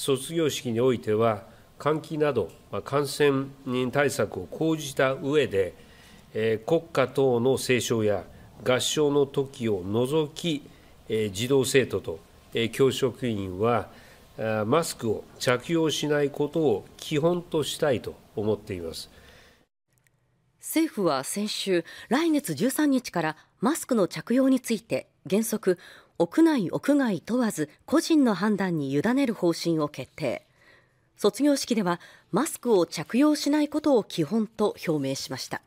卒業式においては、換気など、感染対策を講じた上で、え国歌等の斉唱や合唱の時を除き、児童生徒と、教職員はマスクを着用しないことを基本としたいと思っています政府は先週来月13日からマスクの着用について原則屋内屋外問わず個人の判断に委ねる方針を決定卒業式ではマスクを着用しないことを基本と表明しました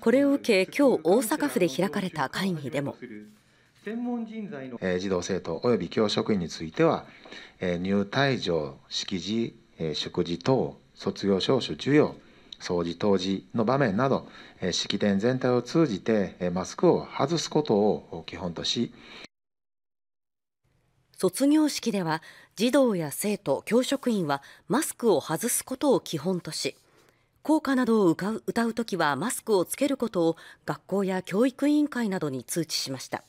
これを受け今日大阪府で開かれた会議でも児童生徒及び教職員については入退場式辞祝辞等卒業証書授与掃除当時の場面など式典全体を通じてマスクを外すことを基本とし卒業式では児童や生徒教職員はマスクを外すことを基本とし校歌などを歌う歌うときはマスクをつけることを学校や教育委員会などに通知しました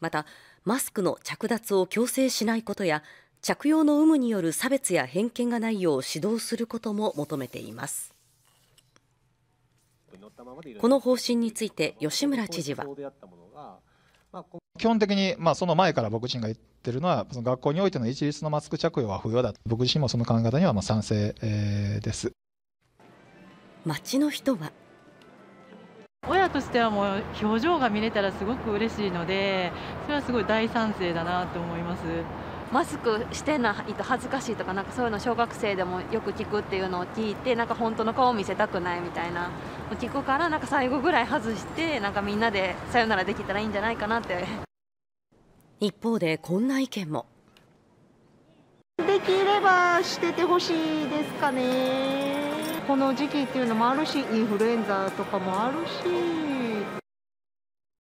またマスクの着脱を強制しないことや着用の有無による差別や偏見がないよう指導することも求めていますこの方針について吉村知事は基本的に、まあ、その前から僕自身が言ってるのは、その学校においての一律のマスク着用は不要だ、僕自身もその考え方にはまあ賛成、です街の人は親としてはもう表情が見れたらすごく嬉しいので、それはすごい大賛成だなと思います。マスクしてないと恥ずかしいとかなんかそういうの小学生でもよく聞くっていうのを聞いてなんか本当の顔を見せたくないみたいな聞くからなんか最後ぐらい外してなんかみんなでさよならできたらいいんじゃないかなって一方でこんな意見もできればしててほしいですかねこの時期っていうのもあるしインフルエンザとかもあるし